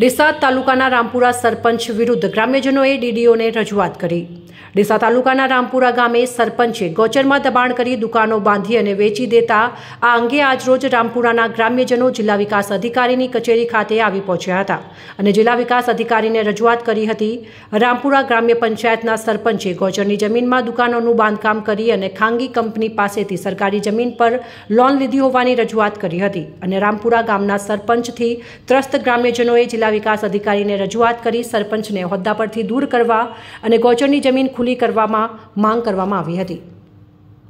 ડીસા તાલુકાના રામપુરા સરપંચ વિરુદ્ધ ગ્રામ્યજનોએ ડીડીઓને રજૂઆત કરી ડીસા તાલુકાના રામપુરા ગામે સરપંચે ગૌચરમાં દબાણ કરી દુકાનો બાંધી અને વેચી દેતા આ અંગે આજરોજ રામપુરાના ગ્રામ્યજનો જિલ્લા વિકાસ અધિકારીની કચેરી ખાતે આવી પહોંચ્યા હતા અને જિલ્લા વિકાસ અધિકારીને રજૂઆત કરી હતી રામપુરા ગ્રામ્ય પંચાયતના સરપંચે ગૌચરની જમીનમાં દુકાનોનું બાંધકામ કરી અને ખાનગી કંપની પાસેથી સરકારી જમીન પર લોન લીધી હોવાની રજૂઆત કરી હતી અને રામપુરા ગામના સરપંચથી ત્રસ્ત ગ્રામ્યજનોએ જિલ્લા વિકાસ અધિકારીને રજૂઆત કરી સરપંચને હોદ્દા પરથી દૂર કરવા અને ગૌચરની જમીન ખુલ્લી કરવામાં માંગ કરવામાં આવી હતી